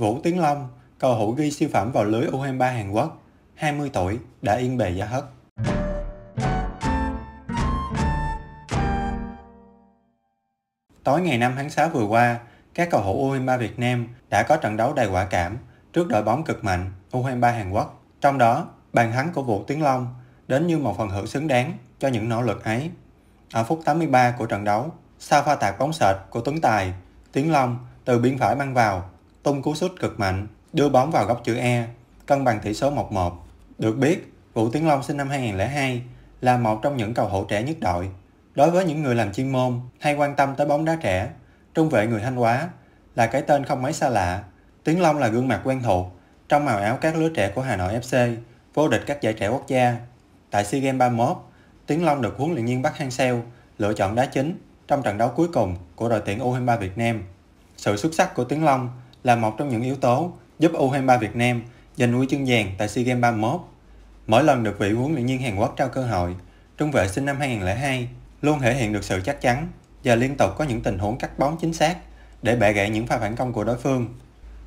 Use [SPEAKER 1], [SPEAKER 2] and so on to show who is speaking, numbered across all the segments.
[SPEAKER 1] Vũ Tiến Long, cầu thủ ghi siêu phẩm vào lưới U23 Hàn Quốc, 20 tuổi, đã yên bề gia hết. Tối ngày 5 tháng 6 vừa qua, các cầu thủ U23 Việt Nam đã có trận đấu đầy quả cảm trước đội bóng cực mạnh U23 Hàn Quốc. Trong đó, bàn thắng của Vũ Tiến Long đến như một phần thưởng xứng đáng cho những nỗ lực ấy. Ở phút 83 của trận đấu, sau pha tạt bóng sệt của Tuấn Tài, Tiến Long từ biên phải băng vào tung cú sút cực mạnh, đưa bóng vào góc chữ E, cân bằng tỷ số 1-1. Được biết, Vũ Tiến Long sinh năm 2002 là một trong những cầu thủ trẻ nhất đội. Đối với những người làm chuyên môn hay quan tâm tới bóng đá trẻ, trung vệ người Thanh Hóa là cái tên không mấy xa lạ. Tiến Long là gương mặt quen thuộc trong màu áo các lứa trẻ của Hà Nội FC, vô địch các giải trẻ quốc gia. Tại SEA Games 31, Tiến Long được huấn luyện viên bắc Hang-seo lựa chọn đá chính trong trận đấu cuối cùng của đội tuyển U23 Việt Nam. Sự xuất sắc của Tiến Long là một trong những yếu tố giúp U23 Việt Nam giành huy chương vàng tại SEA Games 31. Mỗi lần được vị huấn luyện viên Hàn Quốc trao cơ hội, trung vệ sinh năm 2002 luôn thể hiện được sự chắc chắn và liên tục có những tình huống cắt bóng chính xác để bẻ gãy những pha phản công của đối phương.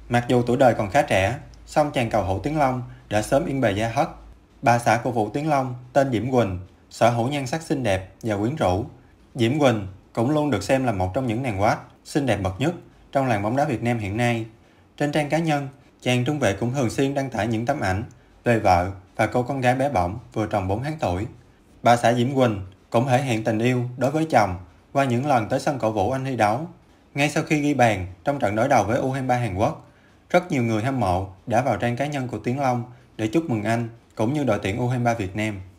[SPEAKER 1] Mặc dù tuổi đời còn khá trẻ, song chàng cầu thủ Tiến Long đã sớm yên bề gia hất. Bà xã của Vũ Tiến Long tên Diễm Quỳnh, sở hữu nhan sắc xinh đẹp và quyến rũ. Diễm Quỳnh cũng luôn được xem là một trong những nàng quát xinh đẹp bậc nhất trong làng bóng đá Việt Nam hiện nay. Trên trang cá nhân, chàng trung vệ cũng thường xuyên đăng tải những tấm ảnh về vợ và cô con gái bé bỏng vừa tròn 4 tháng tuổi. Bà xã Diễm Quỳnh cũng thể hiện tình yêu đối với chồng qua những lần tới sân cổ vũ Anh thi đấu. Ngay sau khi ghi bàn trong trận đối đầu với U23 Hàn Quốc, rất nhiều người hâm mộ đã vào trang cá nhân của Tiến Long để chúc mừng anh cũng như đội tuyển U23 Việt Nam.